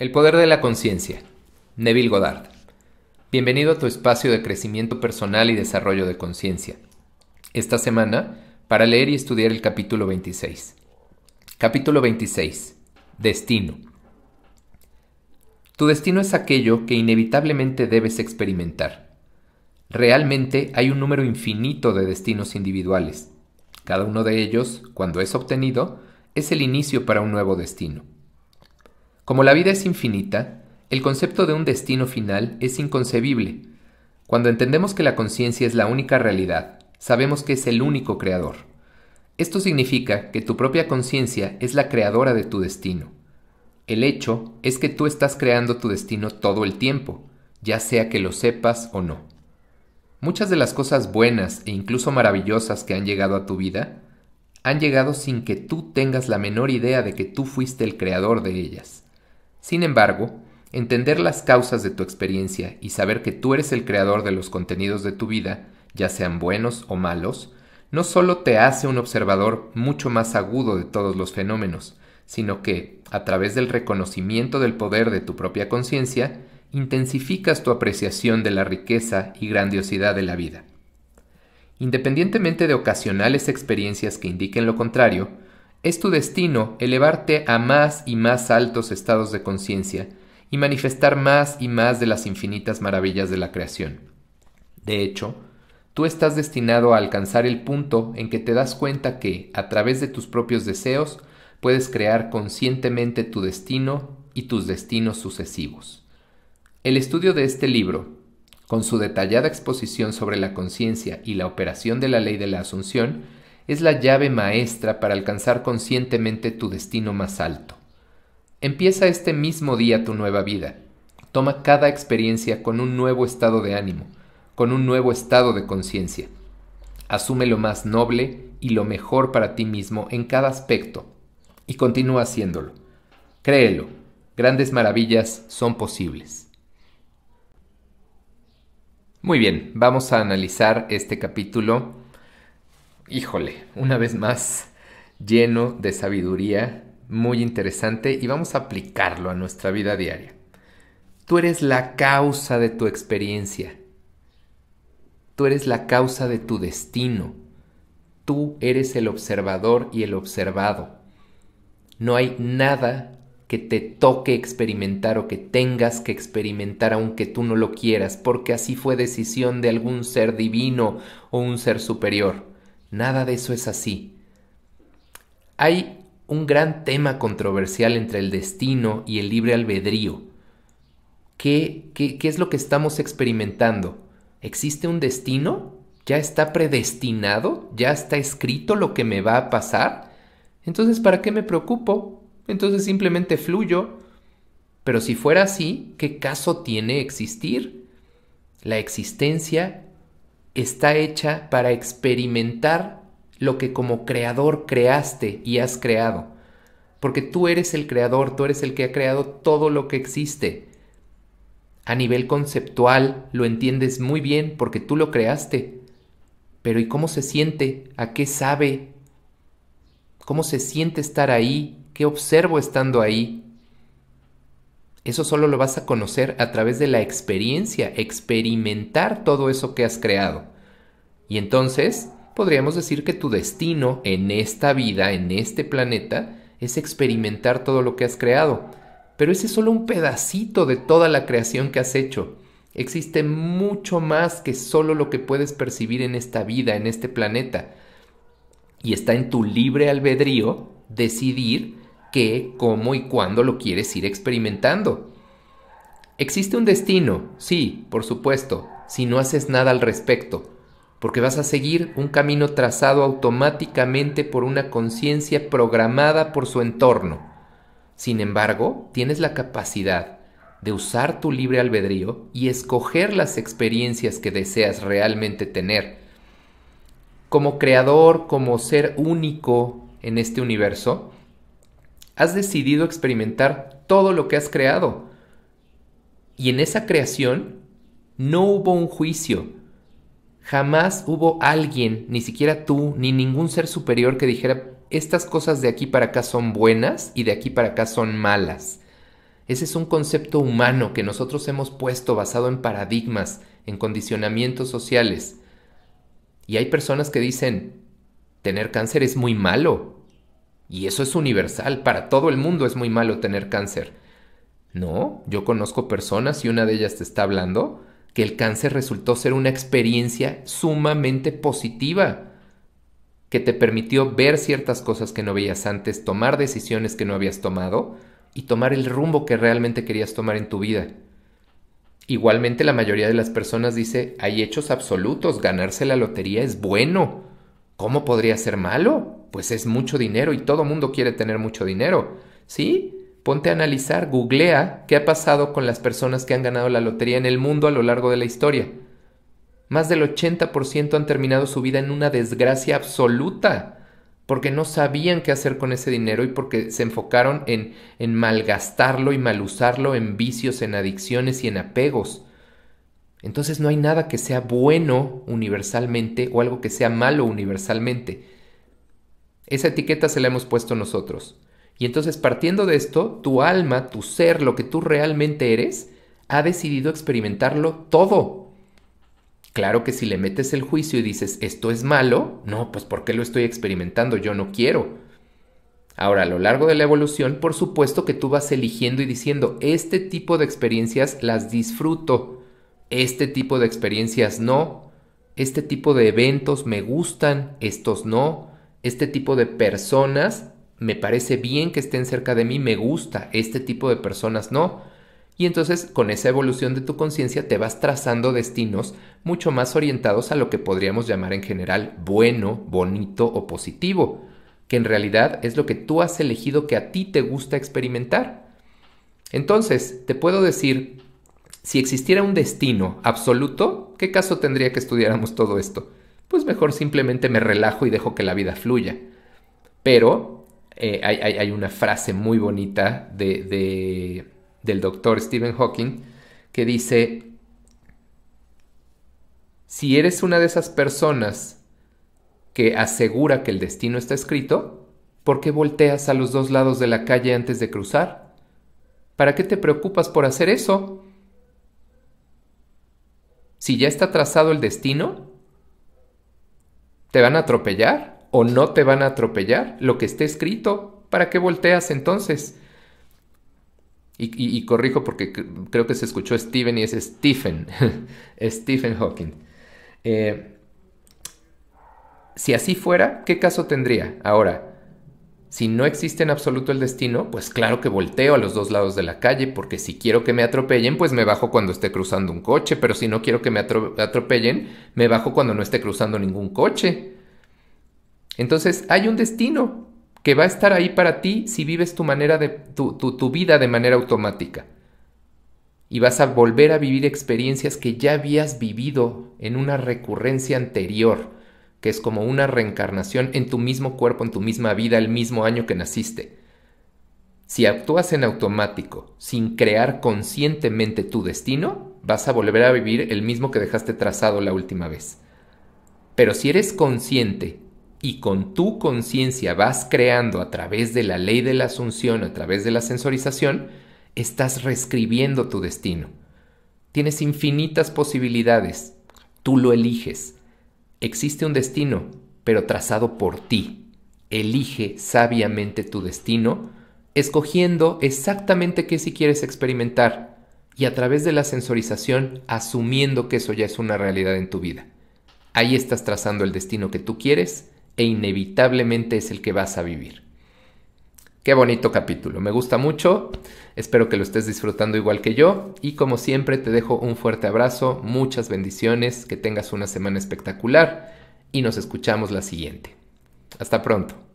El poder de la conciencia. Neville Goddard. Bienvenido a tu espacio de crecimiento personal y desarrollo de conciencia. Esta semana, para leer y estudiar el capítulo 26. Capítulo 26. Destino. Tu destino es aquello que inevitablemente debes experimentar. Realmente hay un número infinito de destinos individuales. Cada uno de ellos, cuando es obtenido, es el inicio para un nuevo destino. Como la vida es infinita, el concepto de un destino final es inconcebible. Cuando entendemos que la conciencia es la única realidad, sabemos que es el único creador. Esto significa que tu propia conciencia es la creadora de tu destino. El hecho es que tú estás creando tu destino todo el tiempo, ya sea que lo sepas o no. Muchas de las cosas buenas e incluso maravillosas que han llegado a tu vida han llegado sin que tú tengas la menor idea de que tú fuiste el creador de ellas. Sin embargo, entender las causas de tu experiencia y saber que tú eres el creador de los contenidos de tu vida, ya sean buenos o malos, no solo te hace un observador mucho más agudo de todos los fenómenos, sino que, a través del reconocimiento del poder de tu propia conciencia, intensificas tu apreciación de la riqueza y grandiosidad de la vida. Independientemente de ocasionales experiencias que indiquen lo contrario, es tu destino elevarte a más y más altos estados de conciencia y manifestar más y más de las infinitas maravillas de la creación. De hecho, tú estás destinado a alcanzar el punto en que te das cuenta que, a través de tus propios deseos, puedes crear conscientemente tu destino y tus destinos sucesivos. El estudio de este libro, con su detallada exposición sobre la conciencia y la operación de la ley de la asunción, es la llave maestra para alcanzar conscientemente tu destino más alto. Empieza este mismo día tu nueva vida. Toma cada experiencia con un nuevo estado de ánimo, con un nuevo estado de conciencia. Asume lo más noble y lo mejor para ti mismo en cada aspecto y continúa haciéndolo. Créelo, grandes maravillas son posibles. Muy bien, vamos a analizar este capítulo híjole, una vez más lleno de sabiduría, muy interesante y vamos a aplicarlo a nuestra vida diaria. Tú eres la causa de tu experiencia. Tú eres la causa de tu destino. Tú eres el observador y el observado. No hay nada que te toque experimentar o que tengas que experimentar aunque tú no lo quieras, porque así fue decisión de algún ser divino o un ser superior. Nada de eso es así. Hay un gran tema controversial entre el destino y el libre albedrío. ¿Qué, qué, qué es lo que estamos experimentando? ¿Existe un destino? ¿Ya está predestinado? ¿Ya está escrito lo que me va a pasar? Entonces, ¿para qué me preocupo? Entonces simplemente fluyo. Pero si fuera así, ¿qué caso tiene existir? La existencia está hecha para experimentar lo que como creador creaste y has creado. Porque tú eres el creador, tú eres el que ha creado todo lo que existe. A nivel conceptual lo entiendes muy bien porque tú lo creaste. Pero ¿y cómo se siente? ¿A qué sabe? ¿Cómo se siente estar ahí? ¿Qué observo estando ahí? Eso solo lo vas a conocer a través de la experiencia, experimentar todo eso que has creado. Y entonces podríamos decir que tu destino en esta vida, en este planeta, es experimentar todo lo que has creado. Pero ese es solo un pedacito de toda la creación que has hecho. Existe mucho más que solo lo que puedes percibir en esta vida, en este planeta. Y está en tu libre albedrío decidir qué, cómo y cuándo lo quieres ir experimentando. Existe un destino, sí, por supuesto, si no haces nada al respecto, porque vas a seguir un camino trazado automáticamente por una conciencia programada por su entorno. Sin embargo, tienes la capacidad de usar tu libre albedrío y escoger las experiencias que deseas realmente tener. Como creador, como ser único en este universo, Has decidido experimentar todo lo que has creado. Y en esa creación no hubo un juicio. Jamás hubo alguien, ni siquiera tú, ni ningún ser superior que dijera, estas cosas de aquí para acá son buenas y de aquí para acá son malas. Ese es un concepto humano que nosotros hemos puesto basado en paradigmas, en condicionamientos sociales. Y hay personas que dicen, tener cáncer es muy malo. Y eso es universal, para todo el mundo es muy malo tener cáncer. No, yo conozco personas y una de ellas te está hablando que el cáncer resultó ser una experiencia sumamente positiva, que te permitió ver ciertas cosas que no veías antes, tomar decisiones que no habías tomado y tomar el rumbo que realmente querías tomar en tu vida. Igualmente la mayoría de las personas dice, hay hechos absolutos, ganarse la lotería es bueno, ¿cómo podría ser malo? pues es mucho dinero y todo mundo quiere tener mucho dinero. ¿Sí? Ponte a analizar, googlea qué ha pasado con las personas que han ganado la lotería en el mundo a lo largo de la historia. Más del 80% han terminado su vida en una desgracia absoluta, porque no sabían qué hacer con ese dinero y porque se enfocaron en, en malgastarlo y malusarlo en vicios, en adicciones y en apegos. Entonces no hay nada que sea bueno universalmente o algo que sea malo universalmente esa etiqueta se la hemos puesto nosotros. Y entonces partiendo de esto, tu alma, tu ser, lo que tú realmente eres, ha decidido experimentarlo todo. Claro que si le metes el juicio y dices, esto es malo, no, pues ¿por qué lo estoy experimentando? Yo no quiero. Ahora, a lo largo de la evolución, por supuesto que tú vas eligiendo y diciendo, este tipo de experiencias las disfruto, este tipo de experiencias no, este tipo de eventos me gustan, estos no, este tipo de personas me parece bien que estén cerca de mí, me gusta, este tipo de personas no. Y entonces con esa evolución de tu conciencia te vas trazando destinos mucho más orientados a lo que podríamos llamar en general bueno, bonito o positivo, que en realidad es lo que tú has elegido que a ti te gusta experimentar. Entonces, te puedo decir, si existiera un destino absoluto, ¿qué caso tendría que estudiáramos todo esto? pues mejor simplemente me relajo y dejo que la vida fluya. Pero eh, hay, una frase muy bonita del doctor Stephen Hawking que dice, si eres una de esas personas que asegura que el destino está escrito, ¿por qué volteas a los dos lados de la calle antes de cruzar? ¿Para qué te preocupas por hacer eso? Si ya está trazado el destino, ¿Te van a atropellar o no te van a atropellar? Lo que esté escrito, ¿para qué volteas entonces? Y, corrijo porque creo que se escuchó Stephen y es Stephen, Stephen Hawking. Eh, si así fuera, ¿qué caso tendría? Ahora, si no existe en absoluto el destino, pues claro que volteo a los dos lados de la calle, porque si quiero que me atropellen, pues me bajo cuando esté cruzando un coche, pero si no quiero que me atropellen, me bajo cuando no esté cruzando ningún coche. Entonces hay un destino que va a estar ahí para ti si vives tu, manera de, tu, vida de manera automática y vas a volver a vivir experiencias que ya habías vivido en una recurrencia anterior que es como una reencarnación en tu mismo cuerpo, en tu misma vida, el mismo año que naciste. Si actúas en automático, sin crear conscientemente tu destino, vas a volver a vivir el mismo que dejaste trazado la última vez. Pero si eres consciente y con tu conciencia vas creando a través de la ley de la asunción, a través de la sensorización, estás reescribiendo tu destino. Tienes infinitas posibilidades, tú lo eliges. Existe un destino, pero trazado por ti. Elige sabiamente tu destino, escogiendo exactamente qué si quieres experimentar y a través de la sensorización asumiendo que eso ya es una realidad en tu vida. Ahí estás trazando el destino que tú quieres e inevitablemente es el que vas a vivir. Qué bonito capítulo, me gusta mucho, espero que lo estés disfrutando igual que yo y como siempre te dejo un fuerte abrazo, muchas bendiciones, que tengas una semana espectacular y nos escuchamos la siguiente. Hasta pronto.